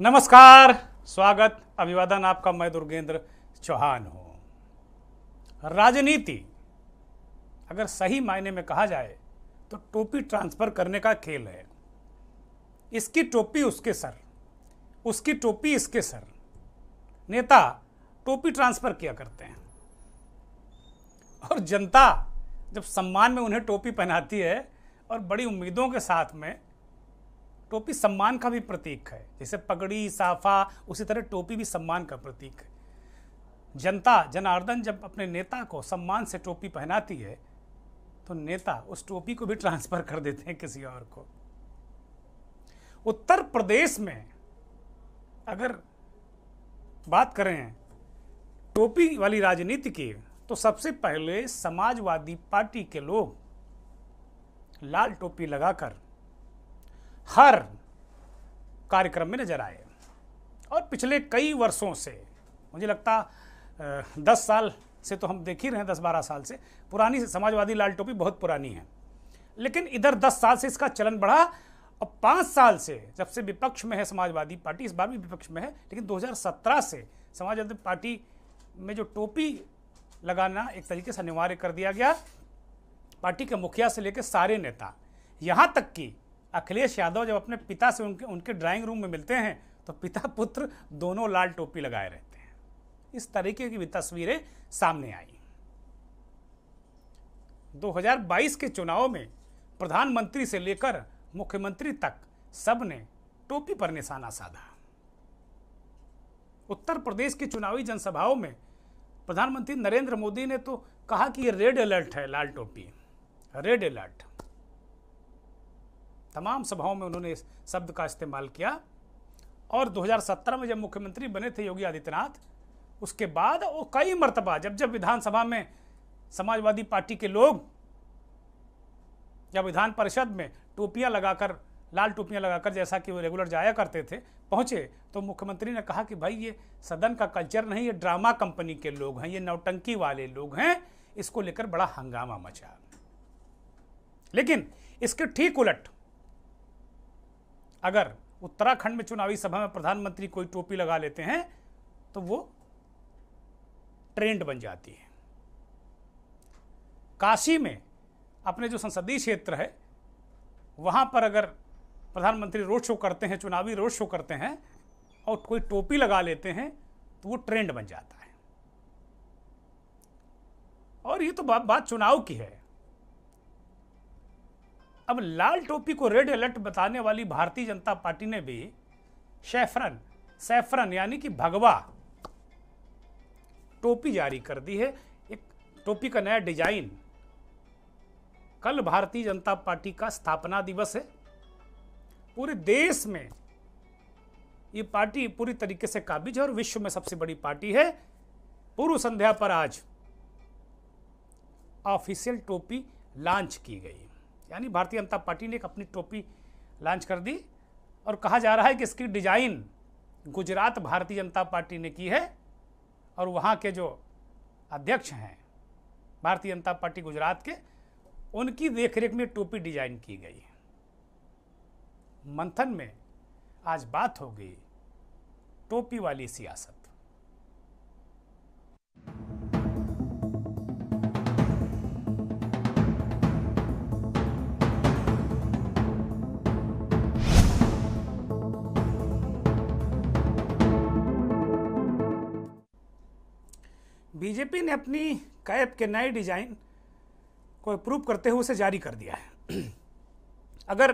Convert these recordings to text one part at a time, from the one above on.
नमस्कार स्वागत अभिवादन आपका मैं दुर्गेंद्र चौहान हूं राजनीति अगर सही मायने में कहा जाए तो टोपी ट्रांसफर करने का खेल है इसकी टोपी उसके सर उसकी टोपी इसके सर नेता टोपी ट्रांसफर किया करते हैं और जनता जब सम्मान में उन्हें टोपी पहनाती है और बड़ी उम्मीदों के साथ में टोपी सम्मान का भी प्रतीक है जैसे पगड़ी साफा उसी तरह टोपी भी सम्मान का प्रतीक है जनता जनार्दन जब अपने नेता को सम्मान से टोपी पहनाती है तो नेता उस टोपी को भी ट्रांसफर कर देते हैं किसी और को उत्तर प्रदेश में अगर बात करें टोपी वाली राजनीति की तो सबसे पहले समाजवादी पार्टी के लोग लाल टोपी लगाकर हर कार्यक्रम में नजर आए और पिछले कई वर्षों से मुझे लगता दस साल से तो हम देख ही रहे हैं दस बारह साल से पुरानी समाजवादी लाल टोपी बहुत पुरानी है लेकिन इधर दस साल से इसका चलन बढ़ा और पाँच साल से जब से विपक्ष में है समाजवादी पार्टी इस बार भी विपक्ष में है लेकिन 2017 से समाजवादी पार्टी में जो टोपी लगाना एक तरीके से अनिवार्य कर दिया गया पार्टी के मुखिया से लेकर सारे नेता यहाँ तक कि अखिलेश यादव जब अपने पिता से उनके उनके ड्राइंग रूम में मिलते हैं तो पिता पुत्र दोनों लाल टोपी लगाए रहते हैं इस तरीके की भी तस्वीरें सामने आई 2022 के चुनाव में प्रधानमंत्री से लेकर मुख्यमंत्री तक सब ने टोपी पर निशाना साधा उत्तर प्रदेश की चुनावी जनसभाओं में प्रधानमंत्री नरेंद्र मोदी ने तो कहा कि ये रेड अलर्ट है लाल टोपी रेड अलर्ट तमाम सभाओं में उन्होंने इस शब्द का इस्तेमाल किया और 2017 में जब मुख्यमंत्री बने थे योगी आदित्यनाथ उसके बाद वो कई मरतबा जब जब विधानसभा में समाजवादी पार्टी के लोग या विधान परिषद में टोपियां लगाकर लाल टोपियां लगाकर जैसा कि वो रेगुलर जाया करते थे पहुंचे तो मुख्यमंत्री ने कहा कि भाई ये सदन का कल्चर नहीं ये ड्रामा कंपनी के लोग हैं ये नौटंकी वाले लोग हैं इसको लेकर बड़ा हंगामा मचा लेकिन इसके ठीक उलट अगर उत्तराखंड में चुनावी सभा में प्रधानमंत्री कोई टोपी लगा लेते हैं तो वो ट्रेंड बन जाती है काशी में अपने जो संसदीय क्षेत्र है वहाँ पर अगर प्रधानमंत्री रोड शो करते हैं चुनावी रोड शो करते हैं और कोई टोपी लगा लेते हैं तो वो ट्रेंड बन जाता है और ये तो बात बात चुनाव की है अब लाल टोपी को रेड अलर्ट बताने वाली भारतीय जनता पार्टी ने भी सैफरन सैफरन यानी कि भगवा टोपी जारी कर दी है एक टोपी का नया डिजाइन कल भारतीय जनता पार्टी का स्थापना दिवस है पूरे देश में ये पार्टी पूरी तरीके से काबिज है और विश्व में सबसे बड़ी पार्टी है पूर्व संध्या पर आज ऑफिशियल टोपी लॉन्च की गई यानी भारतीय जनता पार्टी ने एक अपनी टोपी लॉन्च कर दी और कहा जा रहा है कि इसकी डिजाइन गुजरात भारतीय जनता पार्टी ने की है और वहाँ के जो अध्यक्ष हैं भारतीय जनता पार्टी गुजरात के उनकी देखरेख में टोपी डिजाइन की गई है मंथन में आज बात हो गई टोपी वाली सियासत बीजेपी ने अपनी कैब के नए डिज़ाइन को अप्रूव करते हुए उसे जारी कर दिया है अगर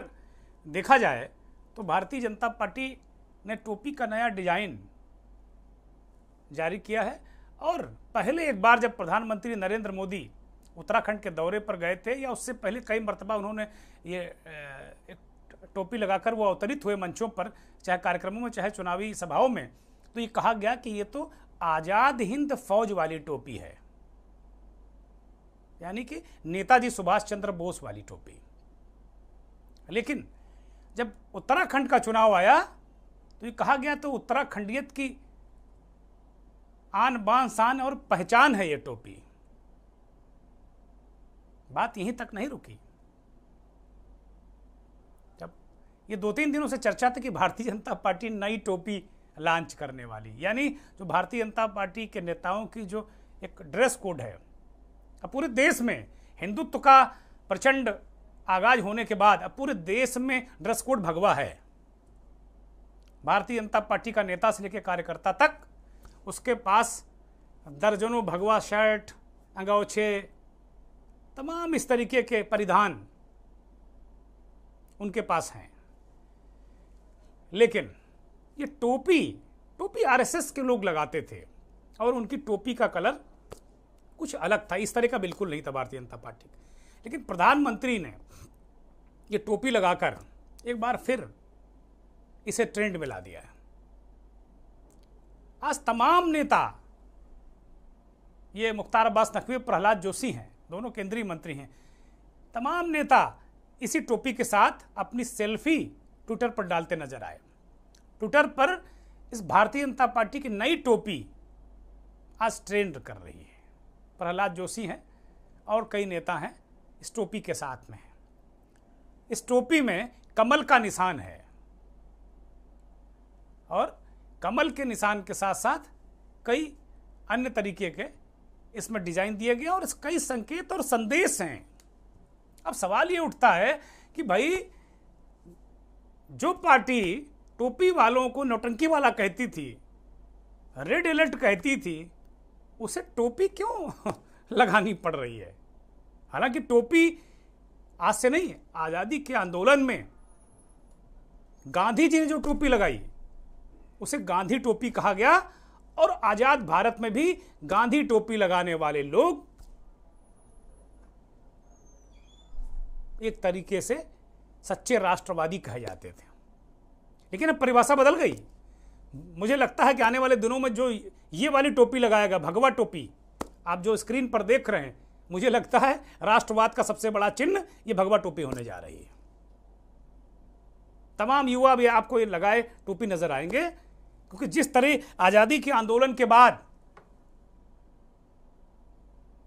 देखा जाए तो भारतीय जनता पार्टी ने टोपी का नया डिज़ाइन जारी किया है और पहले एक बार जब प्रधानमंत्री नरेंद्र मोदी उत्तराखंड के दौरे पर गए थे या उससे पहले कई मरतबा उन्होंने ये एक टोपी लगाकर वो अवतरित हुए मंचों पर चाहे कार्यक्रमों में चाहे चुनावी सभाओं में तो ये कहा गया कि ये तो आज़ाद हिंद फौज वाली टोपी है यानी कि नेताजी सुभाष चंद्र बोस वाली टोपी लेकिन जब उत्तराखंड का चुनाव आया तो ये कहा गया तो उत्तराखंडियत की आन बान शान और पहचान है ये टोपी बात यहीं तक नहीं रुकी जब ये दो तीन दिनों से चर्चा थी कि भारतीय जनता पार्टी नई टोपी लॉन्च करने वाली यानी जो भारतीय जनता पार्टी के नेताओं की जो एक ड्रेस कोड है अब पूरे देश में हिंदुत्व का प्रचंड आगाज होने के बाद अब पूरे देश में ड्रेस कोड भगवा है भारतीय जनता पार्टी का नेता से लेकर कार्यकर्ता तक उसके पास दर्जनों भगवा शर्ट अंगाउछे तमाम इस तरीके के परिधान उनके पास हैं लेकिन ये टोपी टोपी आरएसएस के लोग लगाते थे और उनकी टोपी का कलर कुछ अलग था इस तरह का बिल्कुल नहीं था भारतीय जनता पार्टी लेकिन प्रधानमंत्री ने ये टोपी लगाकर एक बार फिर इसे ट्रेंड में ला दिया है आज तमाम नेता ये मुख्तार अब्बास नकवी प्रहलाद जोशी हैं दोनों केंद्रीय मंत्री हैं तमाम नेता इसी टोपी के साथ अपनी सेल्फी ट्विटर पर डालते नजर आए ट्विटर पर इस भारतीय जनता पार्टी की नई टोपी आज ट्रेंड कर रही है प्रहलाद जोशी हैं और कई नेता हैं इस टोपी के साथ में इस टोपी में कमल का निशान है और कमल के निशान के साथ साथ कई अन्य तरीके के इसमें डिजाइन दिए गए और इस कई संकेत और संदेश हैं अब सवाल ये उठता है कि भाई जो पार्टी टोपी वालों को नौटंकी वाला कहती थी रेड अलर्ट कहती थी उसे टोपी क्यों लगानी पड़ रही है हालांकि टोपी आज से नहीं आज़ादी के आंदोलन में गांधी जी ने जो टोपी लगाई उसे गांधी टोपी कहा गया और आज़ाद भारत में भी गांधी टोपी लगाने वाले लोग एक तरीके से सच्चे राष्ट्रवादी कहे जाते थे लेकिन अब परिभाषा बदल गई मुझे लगता है कि आने वाले दिनों में जो ये वाली टोपी लगाएगा भगवा टोपी आप जो स्क्रीन पर देख रहे हैं मुझे लगता है राष्ट्रवाद का सबसे बड़ा चिन्ह ये भगवा टोपी होने जा रही है तमाम युवा भी आपको ये लगाए टोपी नजर आएंगे क्योंकि जिस तरह आज़ादी के आंदोलन के बाद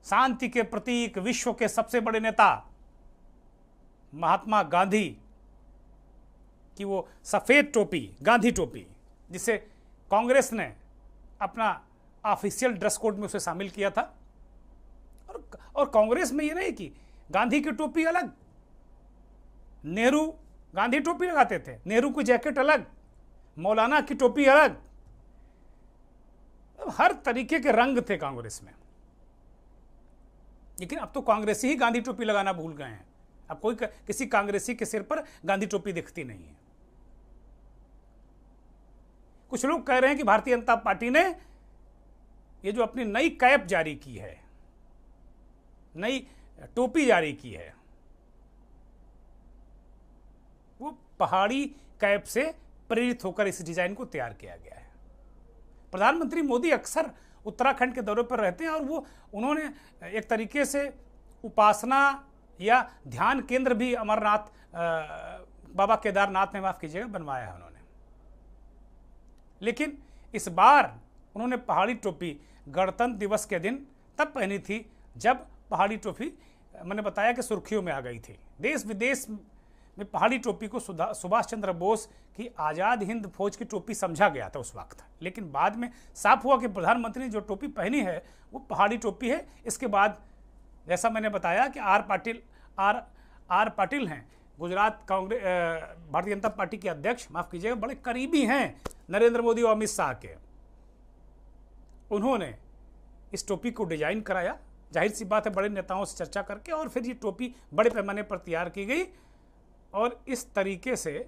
शांति के प्रतीक विश्व के सबसे बड़े नेता महात्मा गांधी कि वो सफ़ेद टोपी गांधी टोपी जिसे कांग्रेस ने अपना ऑफिशियल ड्रेस कोड में उसे शामिल किया था और और कांग्रेस में ये नहीं कि गांधी की टोपी अलग नेहरू गांधी टोपी लगाते थे नेहरू की जैकेट अलग मौलाना की टोपी अलग हर तरीके के रंग थे कांग्रेस में लेकिन अब तो कांग्रेस ही गांधी टोपी लगाना भूल गए हैं अब कोई किसी कांग्रेसी के सिर पर गांधी टोपी दिखती नहीं है कुछ लोग कह रहे हैं कि भारतीय जनता पार्टी ने ये जो अपनी नई कैप जारी की है नई टोपी जारी की है वो पहाड़ी कैप से प्रेरित होकर इस डिजाइन को तैयार किया गया है प्रधानमंत्री मोदी अक्सर उत्तराखंड के दौरे पर रहते हैं और वो उन्होंने एक तरीके से उपासना या ध्यान केंद्र भी अमरनाथ बाबा केदारनाथ में माफ़ कीजिएगा बनवाया है उन्होंने लेकिन इस बार उन्होंने पहाड़ी टोपी गणतंत्र दिवस के दिन तब पहनी थी जब पहाड़ी टोपी मैंने बताया कि सुर्खियों में आ गई थी देश विदेश में पहाड़ी टोपी को सुभाष चंद्र बोस की आज़ाद हिंद फौज की टोपी समझा गया था उस वक्त लेकिन बाद में साफ हुआ कि प्रधानमंत्री ने जो टोपी पहनी है वो पहाड़ी टोपी है इसके बाद जैसा मैंने बताया कि R Patil R R Patil हैं गुजरात कांग्रेस भारतीय जनता पार्टी के अध्यक्ष माफ कीजिएगा बड़े करीबी हैं नरेंद्र मोदी और अमित शाह के उन्होंने इस टोपी को डिजाइन कराया जाहिर सी बात है बड़े नेताओं से चर्चा करके और फिर ये टोपी बड़े पैमाने पर तैयार की गई और इस तरीके से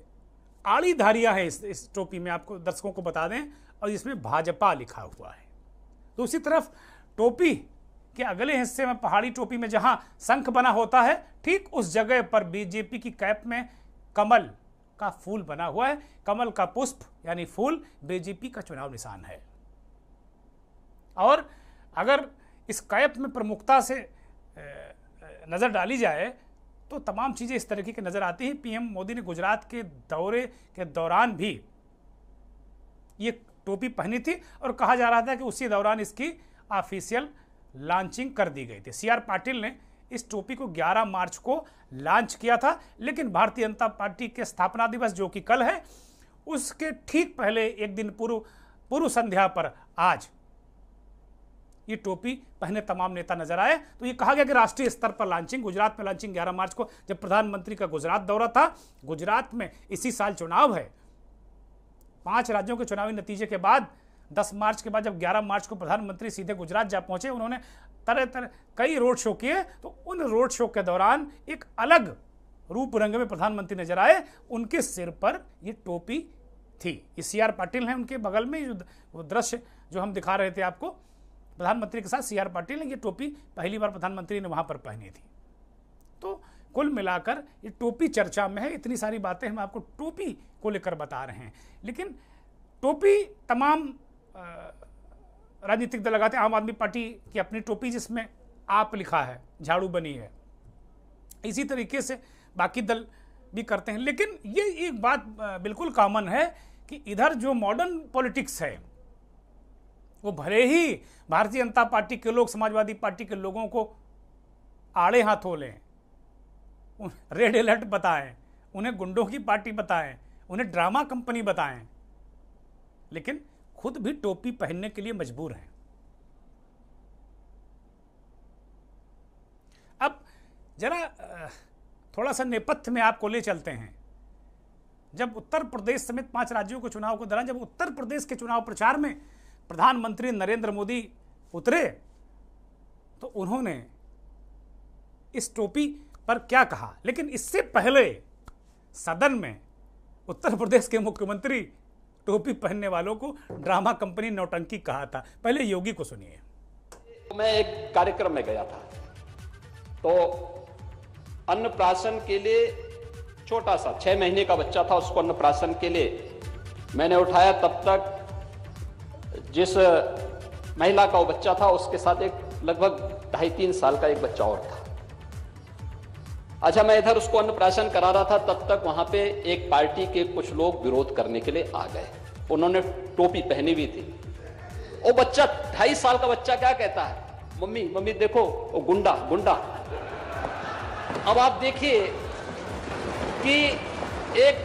आड़ी धारियाँ हैं इस, इस टोपी में आपको दर्शकों को बता दें और इसमें भाजपा लिखा हुआ है दूसरी तो तरफ टोपी कि अगले हिस्से में पहाड़ी टोपी में जहां शंख बना होता है ठीक उस जगह पर बीजेपी की कैप में कमल का फूल बना हुआ है कमल का पुष्प यानी फूल बीजेपी का चुनाव निशान है और अगर इस कैप में प्रमुखता से नज़र डाली जाए तो तमाम चीज़ें इस तरीके की नज़र आती हैं पीएम मोदी ने गुजरात के दौरे के दौरान भी ये टोपी पहनी थी और कहा जा रहा था कि उसी दौरान इसकी ऑफिशियल लॉन्चिंग कर दी गई थी सी आर पाटिल ने इस टोपी को 11 मार्च को लॉन्च किया था लेकिन भारतीय जनता पार्टी के स्थापना दिवस जो कि कल है उसके ठीक पहले एक दिन पूर्व पूर्व संध्या पर आज ये टोपी पहने तमाम नेता नजर आए तो ये कहा गया कि राष्ट्रीय स्तर पर लॉन्चिंग गुजरात में लॉन्चिंग 11 मार्च को जब प्रधानमंत्री का गुजरात दौरा था गुजरात में इसी साल चुनाव है पांच राज्यों के चुनावी नतीजे के बाद दस मार्च के बाद जब ग्यारह मार्च को प्रधानमंत्री सीधे गुजरात जा पहुंचे उन्होंने तरह तरह कई रोड शो किए तो उन रोड शो के दौरान एक अलग रूप रंग में प्रधानमंत्री नजर आए उनके सिर पर ये टोपी थी ये सी आर पाटिल हैं उनके बगल में जो दृश्य जो हम दिखा रहे थे आपको प्रधानमंत्री के साथ सी आर पाटिल ने ये टोपी पहली बार प्रधानमंत्री ने वहाँ पर पहनी थी तो कुल मिलाकर ये टोपी चर्चा में है इतनी सारी बातें हम आपको टोपी को लेकर बता रहे हैं लेकिन टोपी तमाम राजनीतिक दल लगाते हैं आम आदमी पार्टी की अपनी टोपी जिसमें आप लिखा है झाड़ू बनी है इसी तरीके से बाकी दल भी करते हैं लेकिन ये एक बात बिल्कुल कॉमन है कि इधर जो मॉडर्न पॉलिटिक्स है वो भले ही भारतीय जनता पार्टी के लोग समाजवादी पार्टी के लोगों को आड़े हाथों लें रेड अलर्ट बताएं उन्हें गुंडों की पार्टी बताएं उन्हें ड्रामा कंपनी बताएं लेकिन खुद भी टोपी पहनने के लिए मजबूर हैं अब जरा थोड़ा सा नेपथ्य में आपको ले चलते हैं जब उत्तर प्रदेश समेत पांच राज्यों के चुनाव के दौरान जब उत्तर प्रदेश के चुनाव प्रचार में प्रधानमंत्री नरेंद्र मोदी उतरे तो उन्होंने इस टोपी पर क्या कहा लेकिन इससे पहले सदन में उत्तर प्रदेश के मुख्यमंत्री टोपी पहनने वालों को ड्रामा कंपनी नौटंकी कहा था पहले योगी को सुनिए मैं एक कार्यक्रम में गया था तो अन्नप्राशन के लिए छोटा सा छह महीने का बच्चा था उसको अन्नप्राशन के लिए मैंने उठाया तब तक जिस महिला का वो बच्चा था उसके साथ एक लगभग ढाई तीन साल का एक बच्चा और था अच्छा मैं इधर उसको अन्नप्राशन करा रहा था तब तक वहां पे एक पार्टी के कुछ लोग विरोध करने के लिए आ गए उन्होंने टोपी पहनी हुई थी वो बच्चा ढाई साल का बच्चा क्या कहता है मम्मी मम्मी देखो वो गुंडा गुंडा अब आप देखिए कि एक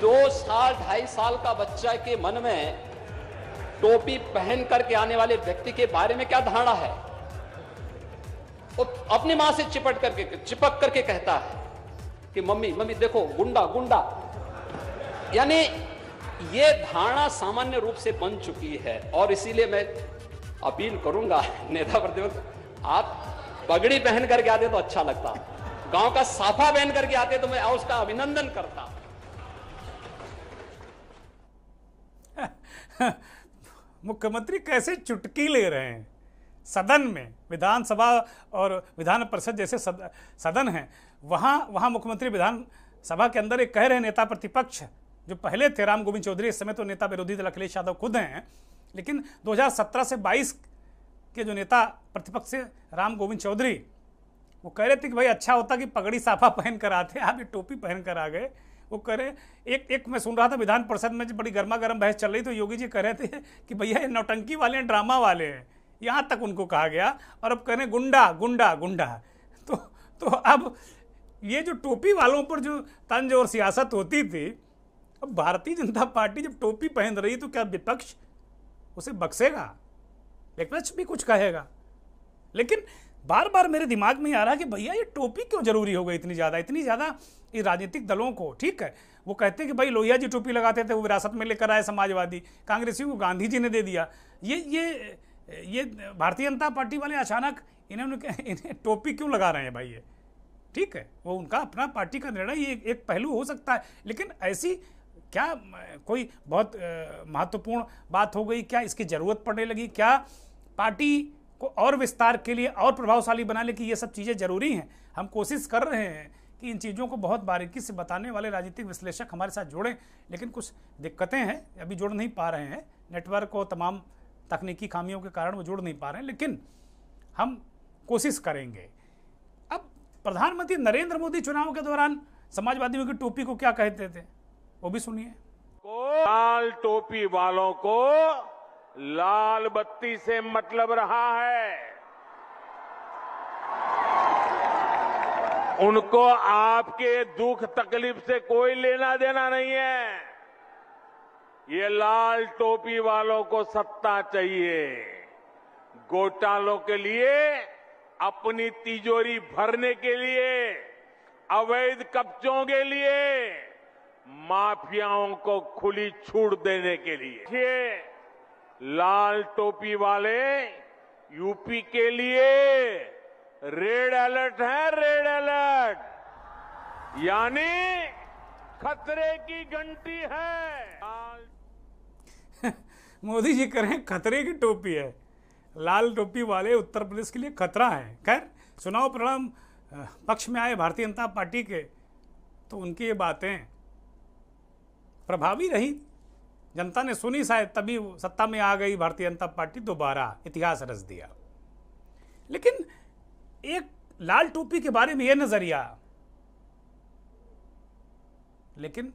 दो साल ढाई साल का बच्चा के मन में टोपी पहन करके आने वाले व्यक्ति के बारे में क्या धारणा है और अपनी मां से चिपट करके चिपक करके कहता है कि मम्मी मम्मी देखो गुंडा गुंडा यानी ये धारणा सामान्य रूप से बन चुकी है और इसीलिए मैं अपील करूंगा नेता प्रतिपक्ष आप पगड़ी पहन करके आते तो अच्छा लगता गांव का साफा पहन करके आते तो मैं उसका अभिनंदन करता मुख्यमंत्री कैसे चुटकी ले रहे हैं सदन में विधानसभा और विधान परिषद जैसे सद, सदन हैं वहाँ वहाँ मुख्यमंत्री विधानसभा के अंदर एक कह रहे नेता प्रतिपक्ष जो पहले थे राम गोविंद चौधरी इस समय तो नेता विरोधी दल अखिलेश यादव खुद हैं लेकिन 2017 से 22 के जो नेता प्रतिपक्ष थे राम गोविंद चौधरी वो कह रहे थे कि भाई अच्छा होता कि पगड़ी साफा पहन कर आते आप ये टोपी पहन कर आ गए वो कह रहे एक एक मैं सुन रहा था विधान परिषद में बड़ी गर्मा गर्म बहस चल रही तो योगी जी कह रहे थे कि भैया ये नौटंकी वाले हैं ड्रामा वाले हैं यहाँ तक उनको कहा गया और अब कह रहे गुंडा गुंडा गुंडा तो तो अब ये जो टोपी वालों पर जो तंज और सियासत होती थी अब भारतीय जनता पार्टी जब टोपी पहन रही तो क्या विपक्ष उसे बक्सेगा विपक्ष भी कुछ कहेगा लेकिन बार बार मेरे दिमाग में आ रहा है कि भैया ये टोपी क्यों जरूरी हो गई इतनी ज़्यादा इतनी ज़्यादा ये राजनीतिक दलों को ठीक है वो कहते हैं कि भाई लोहिया जी टोपी लगाते थे वो विरासत में लेकर आए समाजवादी कांग्रेसियों को गांधी जी ने दे दिया ये ये ये भारतीय जनता पार्टी वाले अचानक इन्हें इन्हें टोपी क्यों लगा रहे हैं भाई ये ठीक है वो उनका अपना पार्टी का निर्णय ये एक पहलू हो सकता है लेकिन ऐसी क्या कोई बहुत महत्वपूर्ण बात हो गई क्या इसकी ज़रूरत पड़ने लगी क्या पार्टी को और विस्तार के लिए और प्रभावशाली बनाने की ये सब चीज़ें ज़रूरी हैं हम कोशिश कर रहे हैं कि इन चीज़ों को बहुत बारीकी से बताने वाले राजनीतिक विश्लेषक हमारे साथ जुड़ें लेकिन कुछ दिक्कतें हैं अभी जुड़ नहीं पा रहे हैं नेटवर्क और तमाम तकनीकी खामियों के कारण वो जुड़ नहीं पा रहे हैं लेकिन हम कोशिश करेंगे अब प्रधानमंत्री नरेंद्र मोदी चुनाव के दौरान समाजवादियों की टोपी को क्या कहते थे वो भी सुनिए लाल टोपी वालों को लाल बत्ती से मतलब रहा है उनको आपके दुख तकलीफ से कोई लेना देना नहीं है ये लाल टोपी वालों को सत्ता चाहिए घोटालों के लिए अपनी तिजोरी भरने के लिए अवैध कब्जों के लिए माफियाओं को खुली छूट देने के लिए ये लाल टोपी वाले यूपी के लिए रेड अलर्ट है रेड अलर्ट यानी खतरे की घंटी है मोदी जी करें खतरे की टोपी है लाल टोपी वाले उत्तर प्रदेश के लिए खतरा है खैर चुनाव परिणाम पक्ष में आए भारतीय जनता पार्टी के तो उनकी ये बातें प्रभावी रही जनता ने सुनी शायद तभी सत्ता में आ गई भारतीय जनता पार्टी दोबारा इतिहास रच दिया लेकिन एक लाल टोपी के बारे में यह नज़रिया लेकिन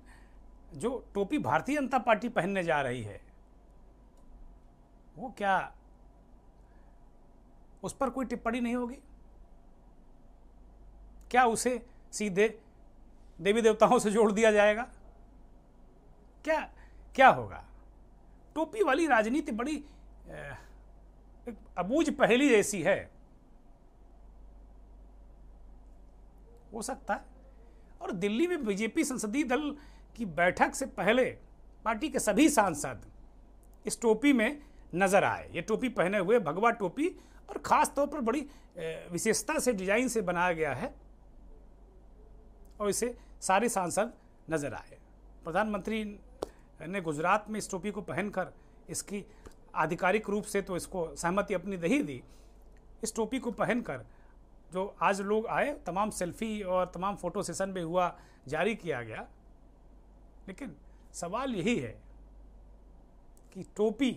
जो टोपी भारतीय जनता पार्टी पहनने जा रही है वो क्या उस पर कोई टिप्पणी नहीं होगी क्या उसे सीधे देवी देवताओं से जोड़ दिया जाएगा क्या क्या होगा टोपी वाली राजनीति बड़ी एक अबूझ पहली जैसी है हो सकता है और दिल्ली में बीजेपी संसदीय दल की बैठक से पहले पार्टी के सभी सांसद इस टोपी में नज़र आए ये टोपी पहने हुए भगवा टोपी और ख़ास तौर पर बड़ी विशेषता से डिजाइन से बनाया गया है और इसे सारे सांसद नज़र आए प्रधानमंत्री ने गुजरात में इस टोपी को पहनकर इसकी आधिकारिक रूप से तो इसको सहमति अपनी नहीं दी इस टोपी को पहनकर जो आज लोग आए तमाम सेल्फी और तमाम फ़ोटो सेशन में हुआ जारी किया गया लेकिन सवाल यही है कि टोपी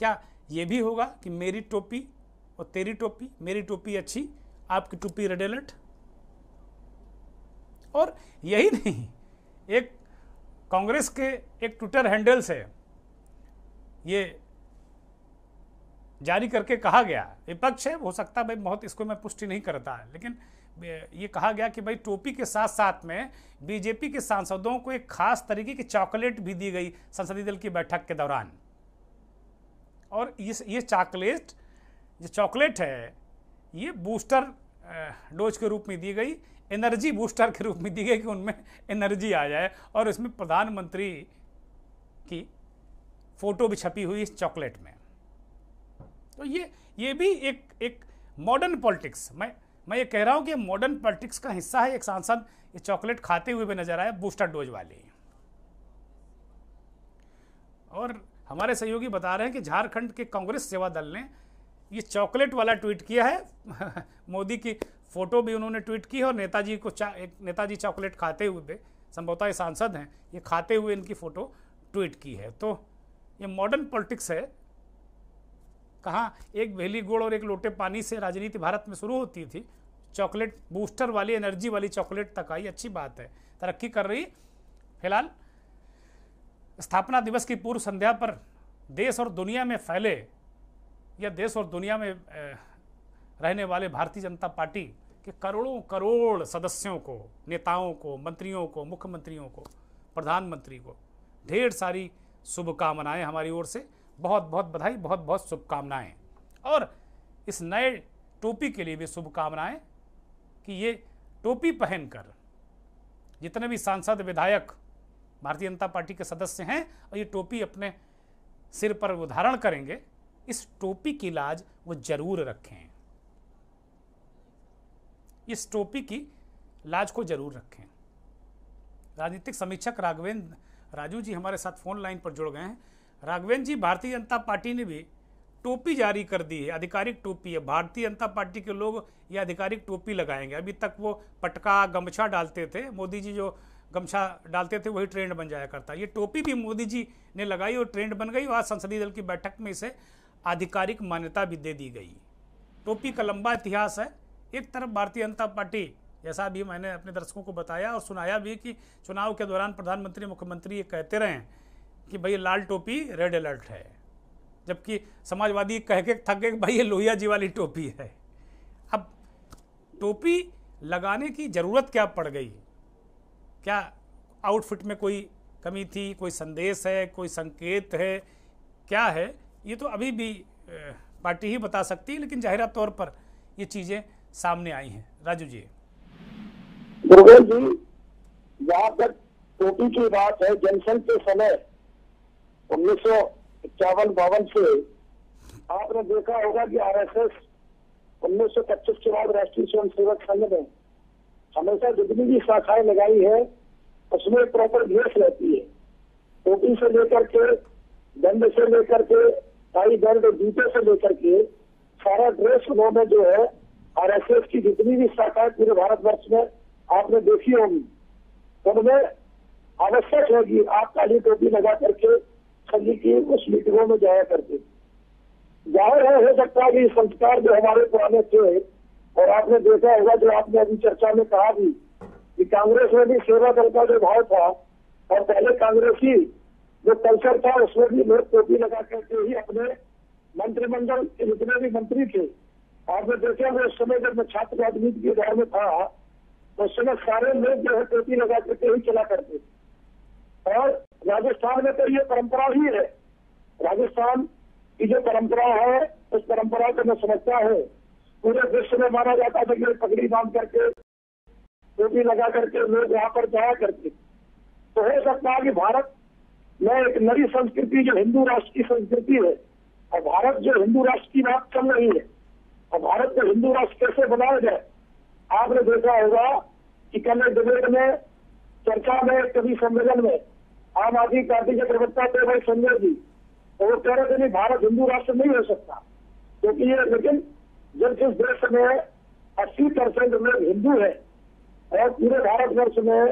क्या ये भी होगा कि मेरी टोपी और तेरी टोपी मेरी टोपी अच्छी आपकी टोपी रेड अलर्ट और यही नहीं एक कांग्रेस के एक ट्विटर हैंडल से ये जारी करके कहा गया विपक्ष है हो सकता है भाई बहुत इसको मैं पुष्टि नहीं करता लेकिन ये कहा गया कि भाई टोपी के साथ साथ में बीजेपी के सांसदों को एक खास तरीके की चॉकलेट भी दी गई संसदीय दल की बैठक के दौरान और ये ये चॉकलेट जो चॉकलेट है ये बूस्टर डोज के रूप में दी गई एनर्जी बूस्टर के रूप में दी गई कि उनमें एनर्जी आ जाए और इसमें प्रधानमंत्री की फ़ोटो भी छपी हुई इस चॉकलेट में तो ये ये भी एक एक मॉडर्न पॉलिटिक्स मैं मैं ये कह रहा हूँ कि मॉडर्न पॉलिटिक्स का हिस्सा है एक सांसद ये चॉकलेट खाते हुए भी नजर आया बूस्टर डोज वाले और हमारे सहयोगी बता रहे हैं कि झारखंड के कांग्रेस सेवा दल ने ये चॉकलेट वाला ट्वीट किया है मोदी की फ़ोटो भी उन्होंने ट्वीट की और नेताजी को चा एक नेताजी चॉकलेट खाते हुए संभवतः ये सांसद हैं ये खाते हुए इनकी फ़ोटो ट्वीट की है तो ये मॉडर्न पॉलिटिक्स है कहाँ एक वेली गोड़ और एक लोटे पानी से राजनीति भारत में शुरू होती थी चॉकलेट बूस्टर वाली एनर्जी वाली चॉकलेट तक आई अच्छी बात है तरक्की कर रही फिलहाल स्थापना दिवस की पूर्व संध्या पर देश और दुनिया में फैले या देश और दुनिया में रहने वाले भारतीय जनता पार्टी के करोड़ों करोड़ सदस्यों को नेताओं को मंत्रियों को मुख्यमंत्रियों को प्रधानमंत्री को ढेर सारी शुभकामनाएं हमारी ओर से बहुत बहुत बधाई बहुत बहुत शुभकामनाएं और इस नए टोपी के लिए भी शुभकामनाएं कि ये टोपी पहनकर जितने भी सांसद विधायक भारतीय जनता पार्टी के सदस्य हैं और ये टोपी अपने सिर पर वो धारण करेंगे इस टोपी की लाज वो जरूर रखें इस टोपी की लाज को जरूर रखें राजनीतिक समीक्षक राघवेंद्र राजू जी हमारे साथ फोन लाइन पर जुड़ गए हैं राघवेंद्र जी भारतीय जनता पार्टी ने भी टोपी जारी कर दी है आधिकारिक टोपी है भारतीय जनता पार्टी के लोग ये आधिकारिक टोपी लगाएंगे अभी तक वो पटका गमछा डालते थे मोदी जी जो गमछा डालते थे वही ट्रेंड बन जाया करता ये टोपी भी मोदी जी ने लगाई और ट्रेंड बन गई और संसदीय दल की बैठक में इसे आधिकारिक मान्यता भी दे दी गई टोपी का लंबा इतिहास है एक तरफ भारतीय जनता पार्टी जैसा भी मैंने अपने दर्शकों को बताया और सुनाया भी कि चुनाव के दौरान प्रधानमंत्री मुख्यमंत्री ये कहते रहे कि भाई लाल टोपी रेड अलर्ट है जबकि समाजवादी कह के थक गए भाई ये लोहिया जी वाली टोपी है अब टोपी लगाने की ज़रूरत क्या पड़ गई क्या आउटफिट में कोई कमी थी कोई संदेश है कोई संकेत है क्या है ये तो अभी भी पार्टी ही बता सकती है लेकिन जाहिरा तौर पर ये चीजें सामने आई हैं राजू जी दुर्गेश जी जहाँ तक टोटी की बात है जनसंघ के समय उन्नीस सौ इक्यावन बावन से आपने देखा होगा कि आरएसएस उन्नीस सौ पच्चीस के बाद राष्ट्रीय स्वयं सेवक संघ में हमेशा जितनी भी शाखाएं लगाई है उसमें प्रॉपर ड्रेस रहती है टोपी से लेकर के दंड से लेकर के टाई दर्द जूते से लेकर के सारा ड्रेस उन्होंने जो है एस की जितनी भी शाखाएं पूरे भारतवर्ष में आपने देखी होगी उनमें आवश्यक है कि आप काली टोपी लगा करके सभी की उस मीटिंगों में जाया करते जाहिर है हो सकता है कि संस्कार जो हमारे पुराने थे और आपने देखा होगा जो आपने अभी चर्चा में कहा भी कि कांग्रेस में भी सेवा दल का जो भाव था और पहले कांग्रेसी जो कल्चर था उसमें भी लोग टोपी लगा करके ही अपने मंत्रिमंडल के जितने भी मंत्री थे आपने देखा मैं उस समय जब मैं छात्र राजनीति के दौर में था तो उस समय सारे लोग जो है टोपी लगा करके ही चला करते थे और राजस्थान में तो ये परंपरा ही है राजस्थान की जो परंपरा है उस परंपरा को मैं समझता हूँ पूरे विश्व में माना जाता था कि पगड़ी बांध करके टोपी लगा करके लोग यहाँ पर जाया करते तो हो सकता है कि भारत में एक नई संस्कृति जो हिंदू राष्ट्र की संस्कृति है और भारत जो हिंदू राष्ट्र की बात चल रही है और भारत को हिंदू राष्ट्र कैसे बनाया जाए आपने देखा होगा कि कल डिबेट में चर्चा में कभी सम्मेलन में आम आदमी पार्टी के प्रवक्ता थे भाई संजय जी तो वो कह रहे थे नहीं भारत हिंदू राष्ट्र नहीं हो सकता क्योंकि ये लेकिन जब जिस देश में अस्सी परसेंट लोग हिंदू है और पूरे भारतवर्ष में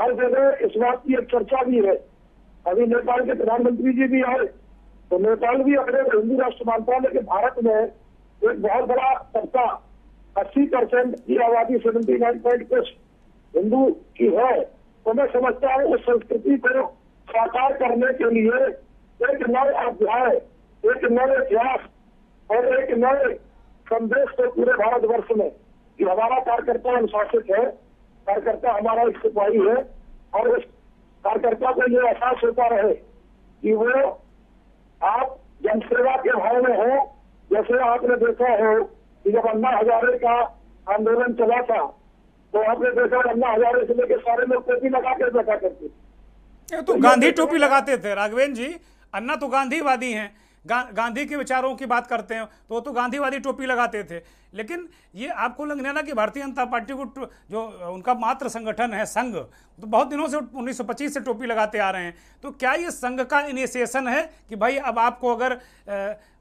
हर जगह इस बात की एक चर्चा भी है अभी नेपाल के प्रधानमंत्री जी भी आए तो नेपाल भी अपने हिंदू राष्ट्र मानता है लेकिन भारत में एक बहुत बड़ा तबका अस्सी परसेंट की आबादी सेवेंटी नाइन पॉइंट कुछ हिंदू की है तो मैं समझता हूँ उस संस्कृति को साकार करने के लिए एक नए अध्याय एक नए इतिहास और एक नए संदेश को पूरे भारतवर्ष में कि हमारा कार्यकर्ता अनुशासित है कार्यकर्ता हमारा एक सिपाही है और उस कार्यकर्ता को यह एहसास होता रहे कि वो आप जनसेवा के भाव में हो जैसे आपने देखा हो कि जब अन्ना हजारे का आंदोलन चला था तो आपने देखा अन्ना हजारे से लेकर सारे लोग टोपी लगा कर बैठा करते तो गांधी टोपी लगाते थे राघवेंद्र जी अन्ना तो गांधीवादी हैं गा, गांधी के विचारों की बात करते हैं तो तो गांधीवादी टोपी लगाते थे लेकिन ये आपको लगने ना कि भारतीय जनता पार्टी को जो उनका मात्र संगठन है संघ तो बहुत दिनों से 1925 से टोपी लगाते आ रहे हैं तो क्या ये संघ का इनिशिएशन है कि भाई अब आपको अगर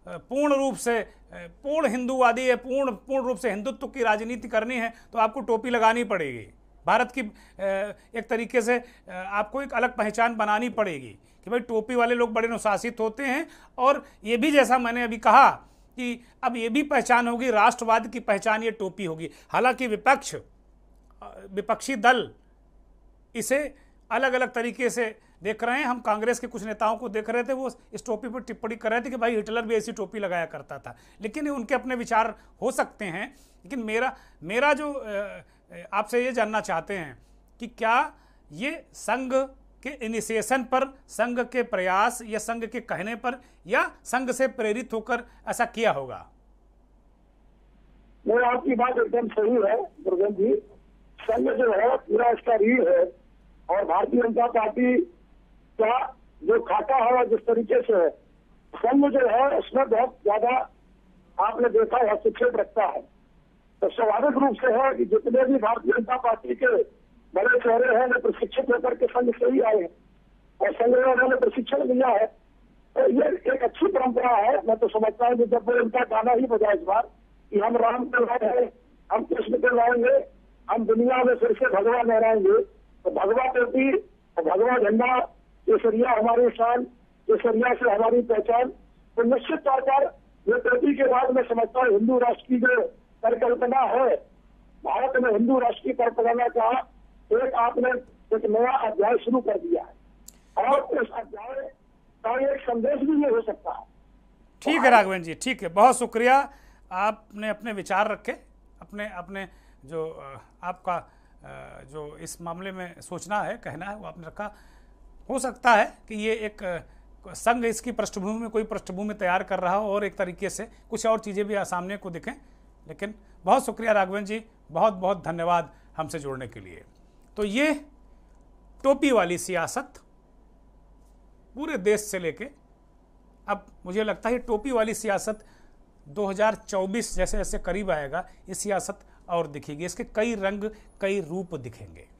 पूर्ण रूप से पूर्ण हिंदूवादी है पूर्ण पूर्ण रूप से हिंदुत्व की राजनीति करनी है तो आपको टोपी लगानी पड़ेगी भारत की एक तरीके से आपको एक अलग पहचान बनानी पड़ेगी कि भाई टोपी वाले लोग बड़े अनुशासित होते हैं और ये भी जैसा मैंने अभी कहा कि अब ये भी पहचान होगी राष्ट्रवाद की पहचान ये टोपी होगी हालांकि विपक्ष विपक्षी दल इसे अलग अलग तरीके से देख रहे हैं हम कांग्रेस के कुछ नेताओं को देख रहे थे वो इस टोपी पर टिप्पणी कर रहे थे कि भाई हिटलर भी ऐसी टोपी लगाया करता था लेकिन उनके अपने विचार हो सकते हैं लेकिन मेरा मेरा जो आपसे ये जानना चाहते हैं कि क्या ये संघ के इनिशिएशन पर संघ के प्रयास या संघ के कहने पर या संघ से प्रेरित होकर ऐसा किया होगा वो आपकी बात एकदम सही है दुर्गन जी संघ जो है पूरा इसका रीढ़ है और भारतीय जनता पार्टी का जो खाता है जिस तरीके से है संघ जो है उसमें बहुत ज्यादा आपने देखा है हस्तक्षेप रखता है तो स्वाभाविक रूप से है कि जितने भी भारतीय जनता पार्टी के बड़े चेहरे हैं जो प्रशिक्षित होकर के संघ से ही आए हैं और संघ में उन्होंने प्रशिक्षण दिया है तो ये एक अच्छी परंपरा है मैं तो समझता हूँ कि जब वो उनका गाना ही बजा इस बार कि हम राम के लाए हैं हम कृष्ण के लाएंगे हम दुनिया में फिर से भगवा लहराएंगे तो भगवा प्रति और भगवा झंडा केसरिया हमारी शान केसरिया से हमारी पहचान तो निश्चित तौर पर ये प्रति के बाद मैं समझता हूँ हिंदू राष्ट्र की जो परिकल्पना है भारत में हिंदू राष्ट्र की परिकल्पना का तो एक आपने एक नया अध्याय शुरू कर दिया है और उस अध्याय का एक संदेश भी ये हो सकता है ठीक है राघवन जी ठीक है बहुत शुक्रिया आपने अपने विचार रखे अपने अपने जो आपका जो इस मामले में सोचना है कहना है वो आपने रखा हो सकता है कि ये एक संघ इसकी पृष्ठभूमि में कोई पृष्ठभूमि तैयार कर रहा हो और एक तरीके से कुछ और चीज़ें भी सामने को दिखें लेकिन बहुत शुक्रिया राघवन जी बहुत बहुत धन्यवाद हमसे जुड़ने के लिए तो ये टोपी वाली सियासत पूरे देश से लेके अब मुझे लगता है टोपी वाली सियासत 2024 जैसे जैसे करीब आएगा ये सियासत और दिखेगी इसके कई रंग कई रूप दिखेंगे